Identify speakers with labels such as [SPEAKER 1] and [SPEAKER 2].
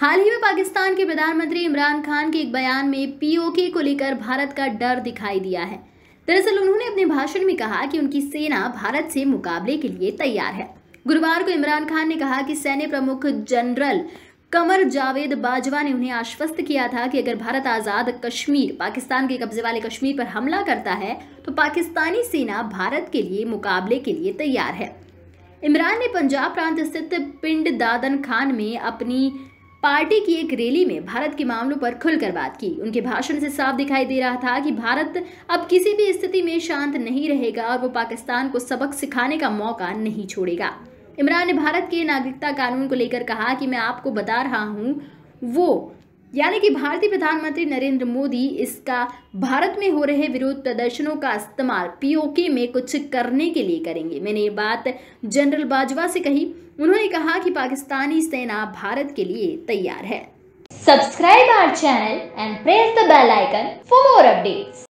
[SPEAKER 1] हाल ही में पाकिस्तान के प्रधानमंत्री इमरान खान के एक बयान में पीओके को लेकर भारत का डर दिखाई दिया है दरअसल उन्होंने अपने भाषण में कहा कि उनकी सेना भारत से मुकाबले के लिए तैयार है गुरुवार को इमरान खान ने कहा कि सैन्य प्रमुख जनरल कमर जावेद बाजवा ने उन्हें आश्वस्त किया था कि अगर भारत आज़ाद कश्मीर पाकिस्तान के कब्जे वाले कश्मीर पर हमला करता है तो पाकिस्तानी सेना भारत के लिए मुकाबले के लिए तैयार है इमरान ने पंजाब प्रांत स्थित पिंड दादन खान में अपनी पार्टी की एक रैली में भारत के मामलों पर खुलकर बात की उनके भाषण से साफ दिखाई दे रहा था कि भारत अब किसी भी स्थिति में शांत नहीं रहेगा और वो पाकिस्तान को सबक सिखाने का मौका नहीं छोड़ेगा इमरान ने भारत के नागरिकता कानून को लेकर कहा कि मैं आपको बता रहा हूँ वो यानी कि भारतीय प्रधानमंत्री नरेंद्र मोदी इसका भारत में हो रहे विरोध प्रदर्शनों का इस्तेमाल पीओके में कुछ करने के लिए करेंगे मैंने ये बात जनरल बाजवा से कही उन्होंने कहा कि पाकिस्तानी सेना भारत के लिए तैयार है subscribe our channel and press the bell icon for more updates